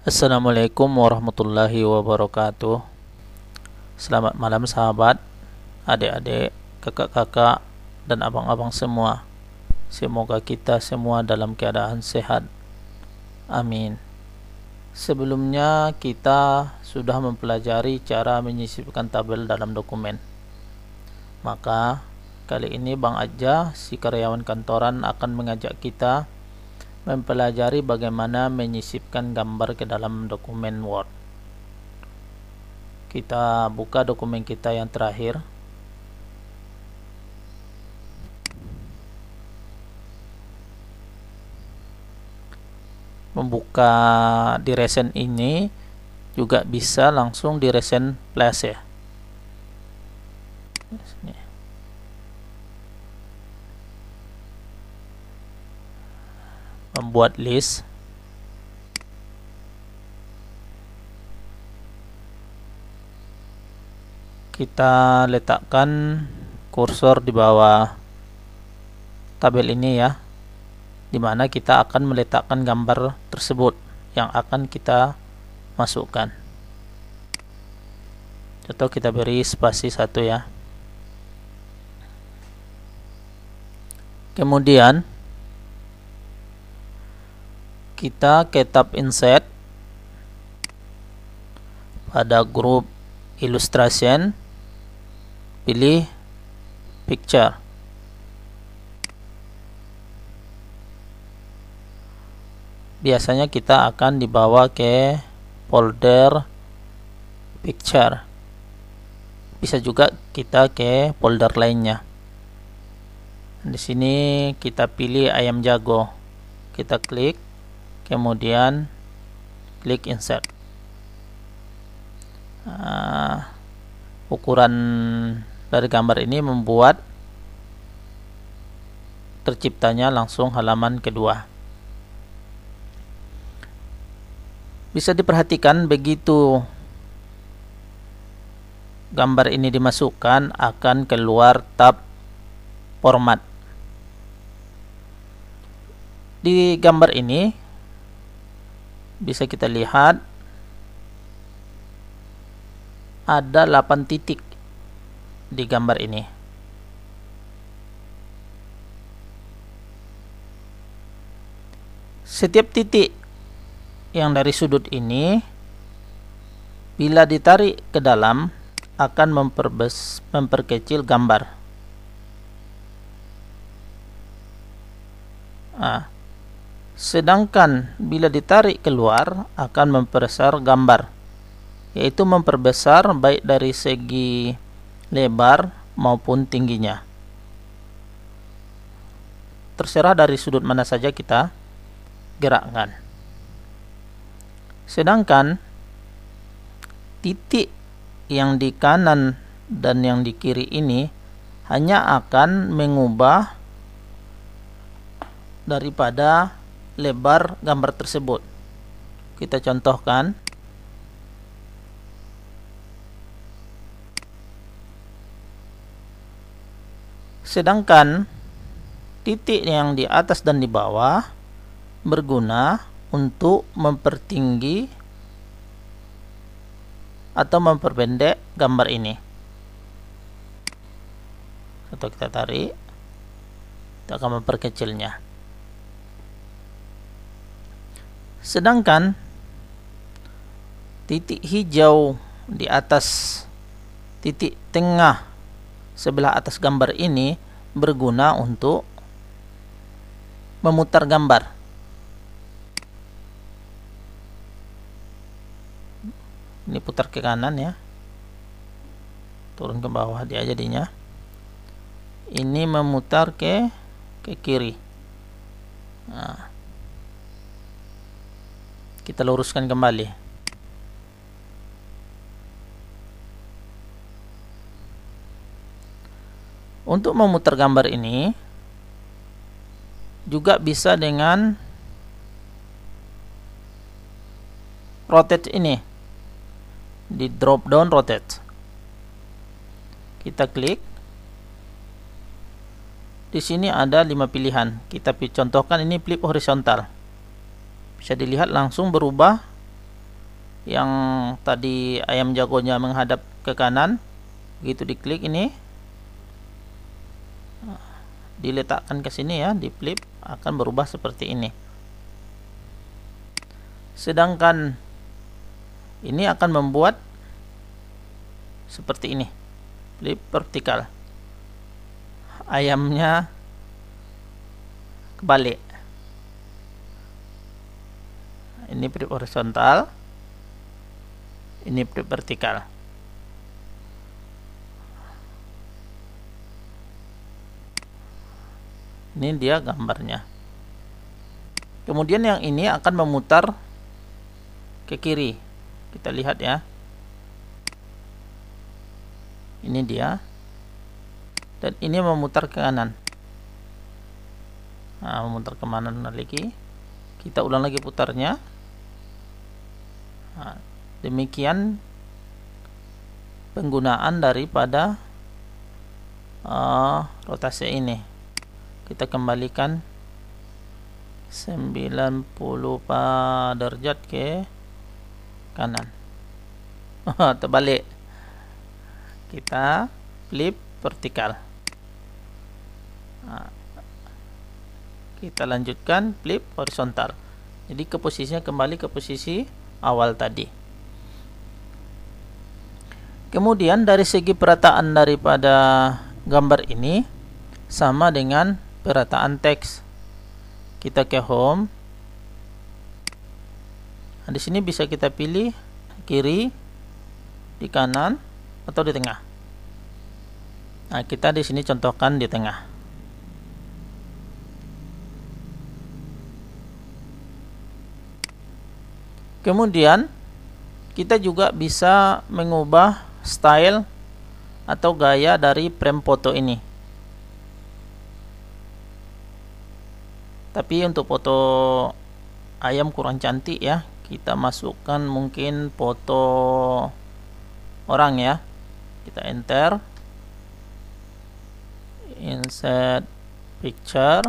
Assalamualaikum warahmatullahi wabarakatuh Selamat malam sahabat Adik-adik, kakak-kakak Dan abang-abang semua Semoga kita semua dalam keadaan sehat Amin Sebelumnya kita sudah mempelajari cara menyisipkan tabel dalam dokumen Maka kali ini Bang Aja si karyawan kantoran akan mengajak kita mempelajari bagaimana menyisipkan gambar ke dalam dokumen Word. Kita buka dokumen kita yang terakhir. Membuka di Recent ini juga bisa langsung di Recent plus ya. membuat list kita letakkan kursor di bawah tabel ini ya dimana kita akan meletakkan gambar tersebut yang akan kita masukkan contoh kita beri spasi satu ya kemudian kita ke tab insert pada grup illustration pilih picture biasanya kita akan dibawa ke folder picture bisa juga kita ke folder lainnya di sini kita pilih ayam jago kita klik kemudian klik insert uh, ukuran dari gambar ini membuat terciptanya langsung halaman kedua bisa diperhatikan begitu gambar ini dimasukkan akan keluar tab format di gambar ini bisa kita lihat ada 8 titik di gambar ini. Setiap titik yang dari sudut ini bila ditarik ke dalam akan memperbes, memperkecil gambar. nah, sedangkan bila ditarik keluar akan memperbesar gambar yaitu memperbesar baik dari segi lebar maupun tingginya terserah dari sudut mana saja kita gerakkan sedangkan titik yang di kanan dan yang di kiri ini hanya akan mengubah daripada lebar gambar tersebut. Kita contohkan. Sedangkan titik yang di atas dan di bawah berguna untuk mempertinggi atau memperpendek gambar ini. Atau kita tarik, kita akan memperkecilnya. Sedangkan titik hijau di atas titik tengah sebelah atas gambar ini berguna untuk memutar gambar. Ini putar ke kanan ya. Turun ke bawah dia jadinya. Ini memutar ke ke kiri. Nah kita luruskan kembali untuk memutar gambar ini juga bisa dengan rotate ini di drop down rotate kita klik di sini ada lima pilihan kita contohkan ini flip horizontal bisa dilihat langsung berubah yang tadi ayam jagonya menghadap ke kanan begitu diklik ini diletakkan ke sini ya di flip akan berubah seperti ini sedangkan ini akan membuat seperti ini flip vertikal ayamnya kebalik ini beduk horizontal ini beduk vertikal ini dia gambarnya kemudian yang ini akan memutar ke kiri kita lihat ya ini dia dan ini memutar ke kanan nah memutar ke mana, lagi kita ulang lagi putarnya Nah, demikian penggunaan daripada uh, rotasi ini. Kita kembalikan 90 derajat ke kanan. Terbalik. Kita flip vertikal. Nah, kita lanjutkan flip horizontal. Jadi ke posisinya kembali ke posisi awal tadi. Kemudian dari segi perataan daripada gambar ini sama dengan perataan teks. Kita ke home. Nah, di sini bisa kita pilih kiri, di kanan, atau di tengah. Nah, kita di sini contohkan di tengah. Kemudian kita juga bisa mengubah style atau gaya dari frame foto ini. Tapi untuk foto ayam kurang cantik ya, kita masukkan mungkin foto orang ya. Kita enter insert picture.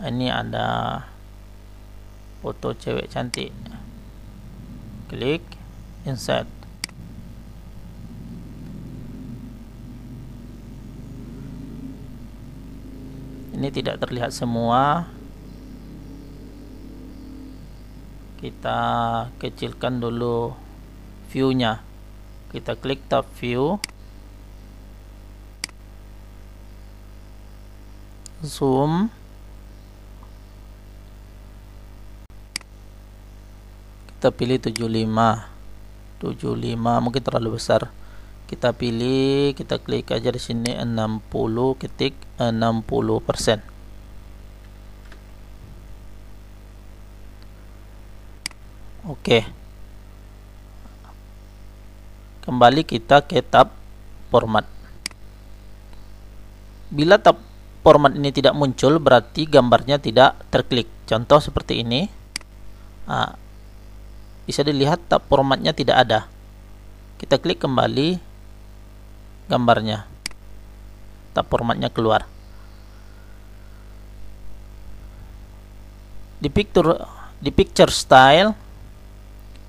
Ini ada foto cewek cantik klik insert ini tidak terlihat semua kita kecilkan dulu viewnya kita klik tab view zoom kita pilih 75 75 mungkin terlalu besar kita pilih kita klik aja di sini 60 ketik 60 persen oke kembali kita ke tab format bila tab format ini tidak muncul berarti gambarnya tidak terklik contoh seperti ini ah, bisa dilihat tab formatnya tidak ada kita klik kembali gambarnya tab formatnya keluar di picture di picture style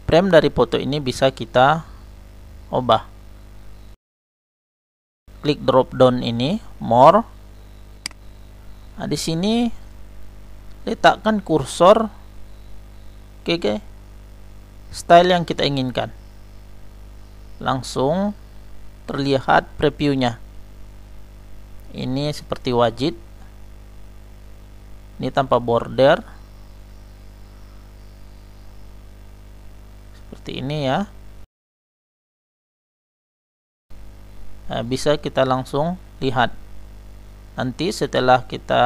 frame dari foto ini bisa kita ubah klik drop down ini more nah di sini letakkan kursor oke okay, okay style yang kita inginkan langsung terlihat previewnya ini seperti wajib ini tanpa border seperti ini ya nah, bisa kita langsung lihat nanti setelah kita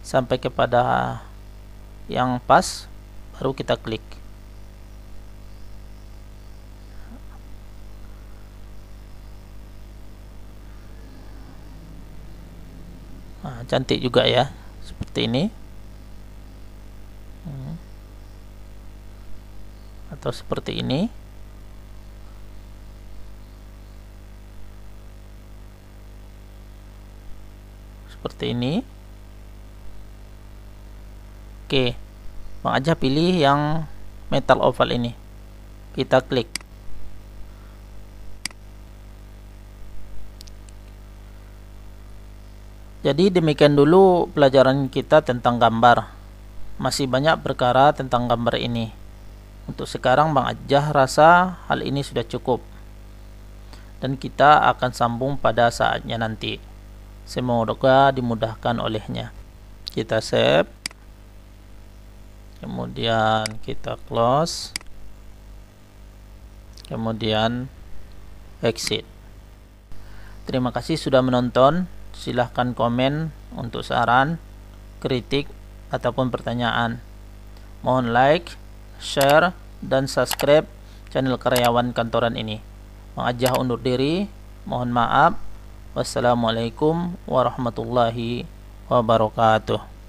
sampai kepada yang pas baru kita klik cantik juga ya seperti ini hmm. atau seperti ini seperti ini oke Bang aja pilih yang metal oval ini kita klik Jadi demikian dulu pelajaran kita tentang gambar. Masih banyak perkara tentang gambar ini. Untuk sekarang Bang Ajah rasa hal ini sudah cukup. Dan kita akan sambung pada saatnya nanti. Semoga dimudahkan olehnya. Kita save. Kemudian kita close. Kemudian exit. Terima kasih sudah menonton silahkan komen untuk saran, kritik, ataupun pertanyaan. Mohon like, share, dan subscribe channel karyawan kantoran ini. mengajak undur diri, mohon maaf. Wassalamualaikum warahmatullahi wabarakatuh.